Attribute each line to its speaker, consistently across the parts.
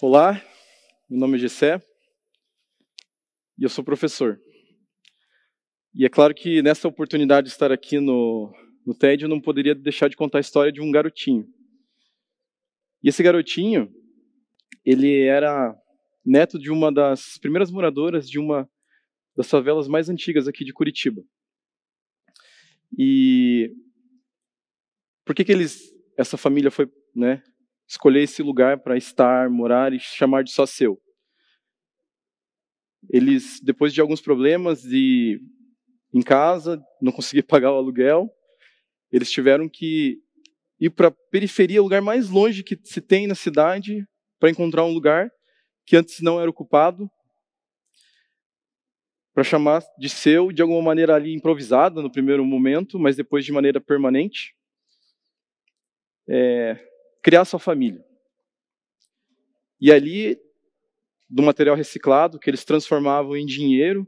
Speaker 1: Olá, meu nome é Gessé e eu sou professor. E é claro que nessa oportunidade de estar aqui no, no TED, eu não poderia deixar de contar a história de um garotinho. E esse garotinho, ele era neto de uma das primeiras moradoras de uma das favelas mais antigas aqui de Curitiba. E por que que eles, essa família foi, né, escolher esse lugar para estar, morar e chamar de só seu. Eles, depois de alguns problemas de em casa, não conseguir pagar o aluguel, eles tiveram que ir para a periferia, o lugar mais longe que se tem na cidade, para encontrar um lugar que antes não era ocupado, para chamar de seu, de alguma maneira ali improvisada no primeiro momento, mas depois de maneira permanente. É, criar sua família. E ali, do material reciclado, que eles transformavam em dinheiro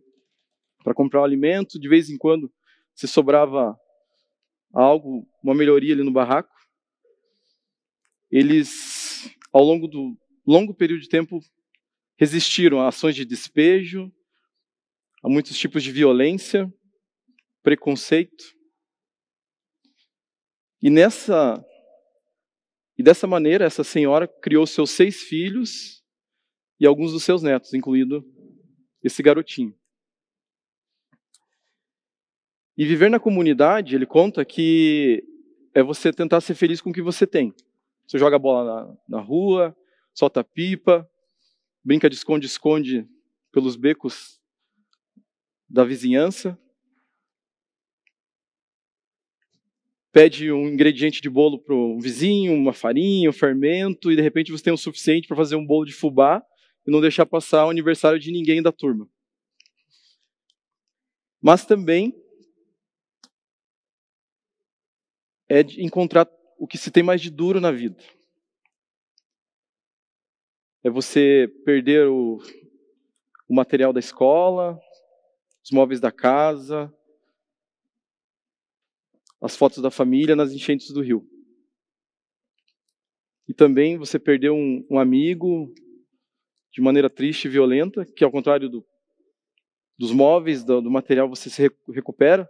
Speaker 1: para comprar o alimento, de vez em quando se sobrava algo, uma melhoria ali no barraco, eles, ao longo do longo período de tempo, resistiram a ações de despejo, a muitos tipos de violência, preconceito. E nessa e dessa maneira, essa senhora criou seus seis filhos e alguns dos seus netos, incluindo esse garotinho. E viver na comunidade, ele conta que é você tentar ser feliz com o que você tem. Você joga bola na, na rua, solta pipa, brinca de esconde-esconde pelos becos da vizinhança. pede um ingrediente de bolo para um vizinho, uma farinha, um fermento, e de repente você tem o suficiente para fazer um bolo de fubá e não deixar passar o aniversário de ninguém da turma. Mas também é encontrar o que se tem mais de duro na vida. É você perder o, o material da escola, os móveis da casa, as fotos da família nas enchentes do rio. E também você perdeu um, um amigo de maneira triste e violenta, que ao contrário do, dos móveis, do, do material, você se recupera.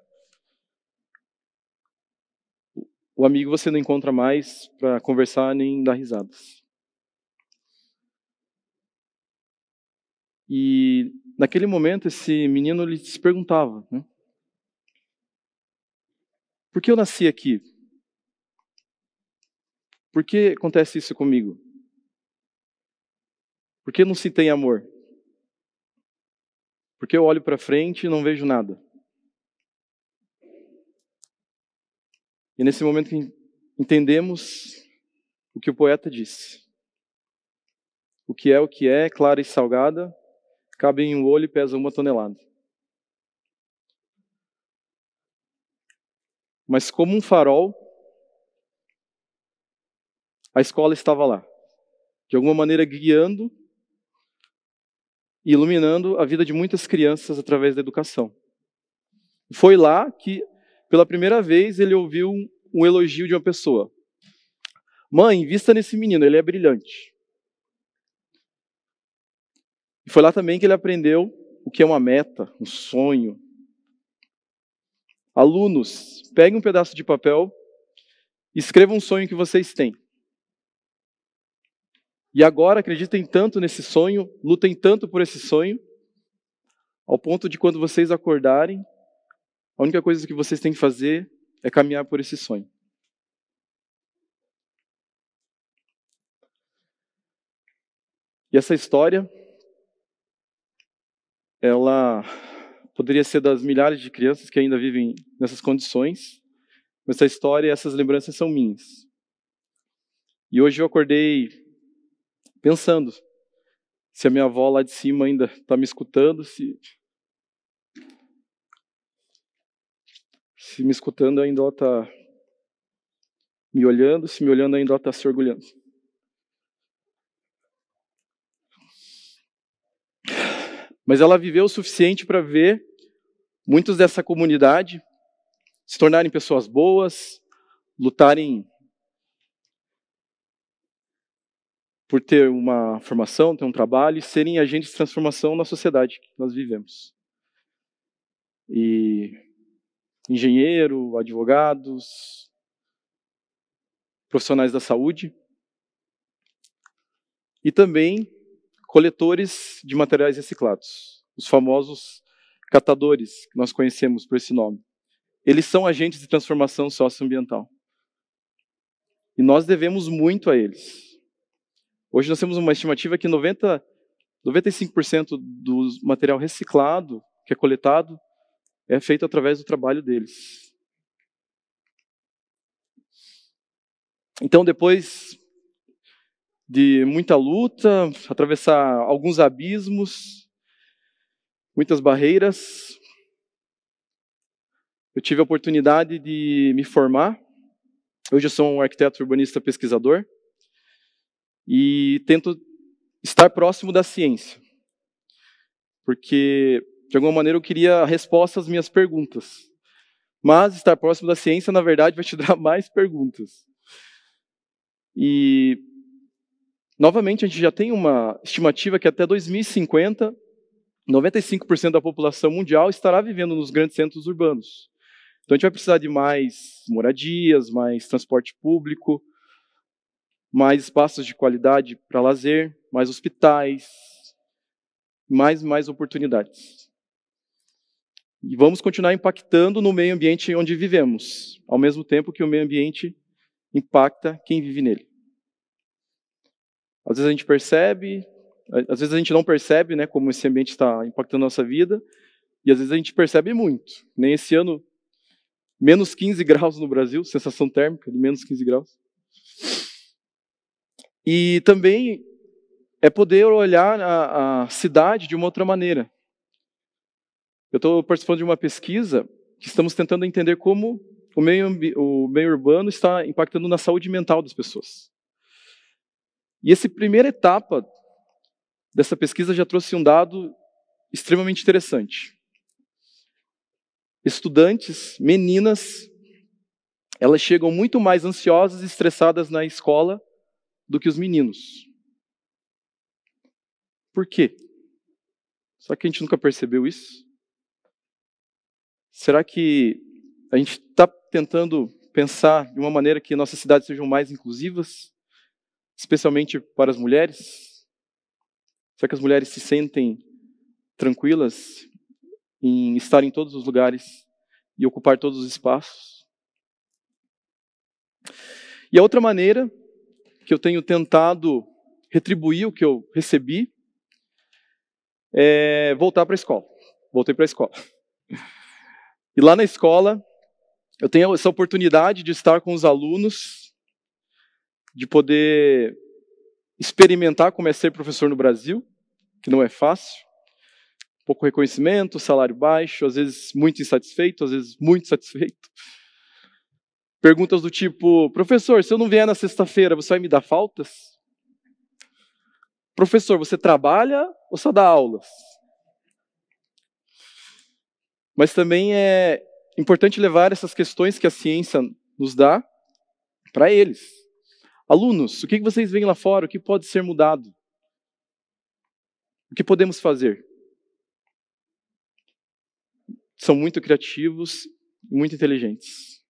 Speaker 1: O amigo você não encontra mais para conversar nem dar risadas. E naquele momento esse menino lhe se perguntava, né? Por que eu nasci aqui? Por que acontece isso comigo? Por que não se tem amor? Por que eu olho para frente e não vejo nada? E nesse momento que entendemos o que o poeta disse. O que é o que é, clara e salgada, cabe em um olho e pesa uma tonelada. mas como um farol, a escola estava lá, de alguma maneira guiando e iluminando a vida de muitas crianças através da educação. Foi lá que, pela primeira vez, ele ouviu um elogio de uma pessoa. Mãe, invista nesse menino, ele é brilhante. E foi lá também que ele aprendeu o que é uma meta, um sonho, Alunos, peguem um pedaço de papel, escrevam um sonho que vocês têm. E agora acreditem tanto nesse sonho, lutem tanto por esse sonho, ao ponto de quando vocês acordarem, a única coisa que vocês têm que fazer é caminhar por esse sonho. E essa história, ela poderia ser das milhares de crianças que ainda vivem nessas condições, mas essa história e essas lembranças são minhas. E hoje eu acordei pensando se a minha avó lá de cima ainda está me escutando, se se me escutando ainda ela está me olhando, se me olhando ainda ela está se orgulhando. Mas ela viveu o suficiente para ver muitos dessa comunidade se tornarem pessoas boas, lutarem por ter uma formação, ter um trabalho e serem agentes de transformação na sociedade que nós vivemos. E engenheiro, advogados, profissionais da saúde e também coletores de materiais reciclados, os famosos catadores, que nós conhecemos por esse nome. Eles são agentes de transformação socioambiental. E nós devemos muito a eles. Hoje nós temos uma estimativa que 90, 95% do material reciclado que é coletado é feito através do trabalho deles. Então, depois de muita luta, atravessar alguns abismos, muitas barreiras. Eu tive a oportunidade de me formar. Hoje eu sou um arquiteto urbanista pesquisador e tento estar próximo da ciência. Porque de alguma maneira eu queria a resposta às minhas perguntas. Mas estar próximo da ciência, na verdade, vai te dar mais perguntas. E novamente a gente já tem uma estimativa que até 2050 95% da população mundial estará vivendo nos grandes centros urbanos. Então a gente vai precisar de mais moradias, mais transporte público, mais espaços de qualidade para lazer, mais hospitais, mais mais oportunidades. E vamos continuar impactando no meio ambiente onde vivemos, ao mesmo tempo que o meio ambiente impacta quem vive nele. Às vezes a gente percebe, às vezes a gente não percebe, né, como esse ambiente está impactando a nossa vida, e às vezes a gente percebe muito. Nem esse ano, menos 15 graus no Brasil, sensação térmica de menos 15 graus. E também é poder olhar a, a cidade de uma outra maneira. Eu estou participando de uma pesquisa que estamos tentando entender como o meio, o meio urbano está impactando na saúde mental das pessoas. E essa primeira etapa dessa pesquisa já trouxe um dado extremamente interessante. Estudantes, meninas, elas chegam muito mais ansiosas e estressadas na escola do que os meninos. Por quê? Será que a gente nunca percebeu isso? Será que a gente está tentando pensar de uma maneira que nossas cidades sejam mais inclusivas, especialmente para as mulheres? Será que as mulheres se sentem tranquilas em estar em todos os lugares e ocupar todos os espaços? E a outra maneira que eu tenho tentado retribuir o que eu recebi é voltar para a escola. Voltei para a escola. E lá na escola, eu tenho essa oportunidade de estar com os alunos, de poder experimentar como é ser professor no Brasil, que não é fácil, pouco reconhecimento, salário baixo, às vezes muito insatisfeito, às vezes muito satisfeito. Perguntas do tipo: professor, se eu não vier na sexta-feira, você vai me dar faltas? Professor, você trabalha ou só dá aulas? Mas também é importante levar essas questões que a ciência nos dá para eles. Alunos, o que vocês veem lá fora? O que pode ser mudado? O que podemos fazer? São muito criativos, muito inteligentes.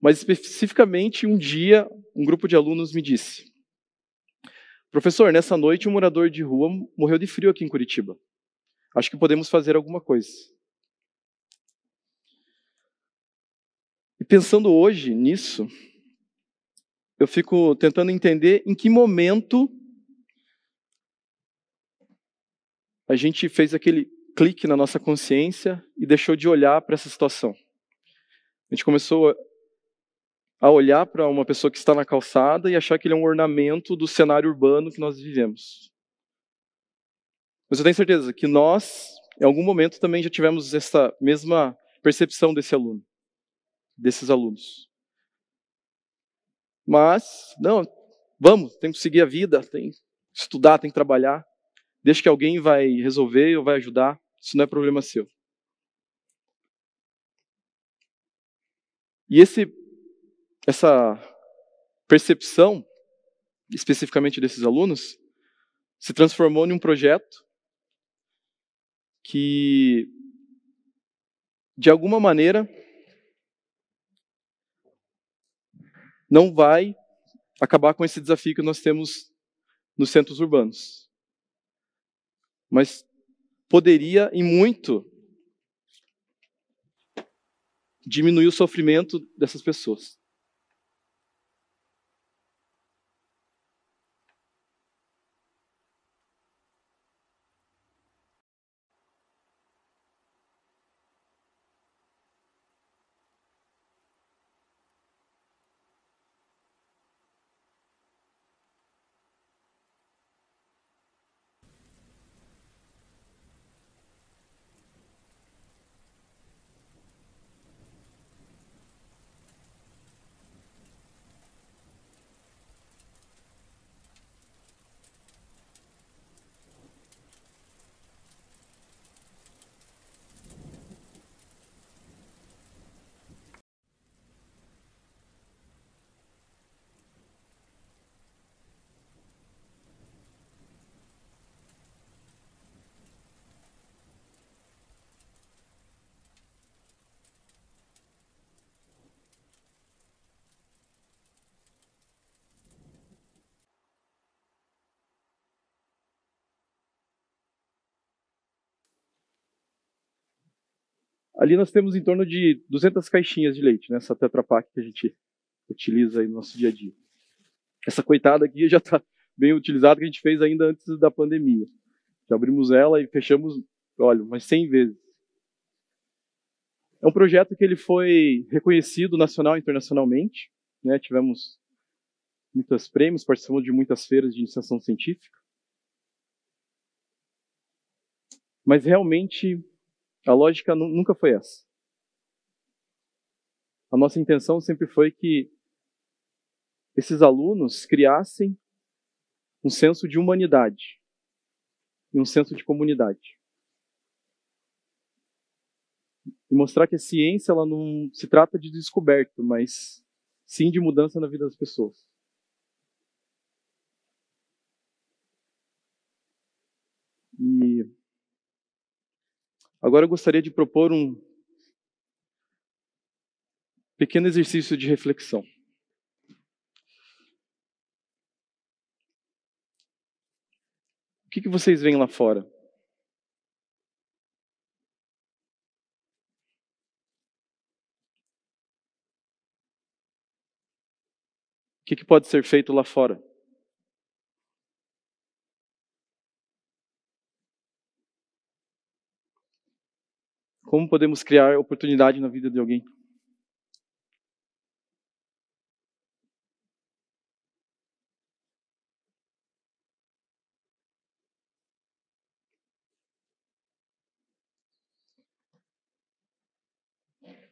Speaker 1: Mas especificamente, um dia, um grupo de alunos me disse: Professor, nessa noite um morador de rua morreu de frio aqui em Curitiba. Acho que podemos fazer alguma coisa. E pensando hoje nisso, eu fico tentando entender em que momento a gente fez aquele clique na nossa consciência e deixou de olhar para essa situação. A gente começou a olhar para uma pessoa que está na calçada e achar que ele é um ornamento do cenário urbano que nós vivemos. Mas eu tenho certeza que nós, em algum momento, também já tivemos essa mesma percepção desse aluno, desses alunos. Mas, não, vamos, tem que seguir a vida, tem que estudar, tem que trabalhar. Deixa que alguém vai resolver ou vai ajudar. Isso não é problema seu. E esse, essa percepção, especificamente desses alunos, se transformou em um projeto que, de alguma maneira, não vai acabar com esse desafio que nós temos nos centros urbanos mas poderia e muito diminuir o sofrimento dessas pessoas. Ali nós temos em torno de 200 caixinhas de leite, né? Essa Tetra Pak que a gente utiliza aí no nosso dia a dia. Essa coitada aqui já está bem utilizada, que a gente fez ainda antes da pandemia. Já abrimos ela e fechamos, olha, umas 100 vezes. É um projeto que ele foi reconhecido nacional e internacionalmente. Né? Tivemos muitos prêmios, participamos de muitas feiras de iniciação científica. Mas realmente a lógica nunca foi essa. A nossa intenção sempre foi que esses alunos criassem um senso de humanidade e um senso de comunidade. E mostrar que a ciência ela não se trata de descoberto, mas sim de mudança na vida das pessoas. Agora eu gostaria de propor um pequeno exercício de reflexão. O que, que vocês veem lá fora? O que, que pode ser feito lá fora? Como podemos criar oportunidade na vida de alguém?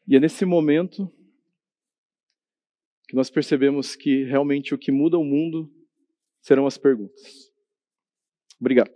Speaker 1: E é nesse momento que nós percebemos que realmente o que muda o mundo serão as perguntas. Obrigado.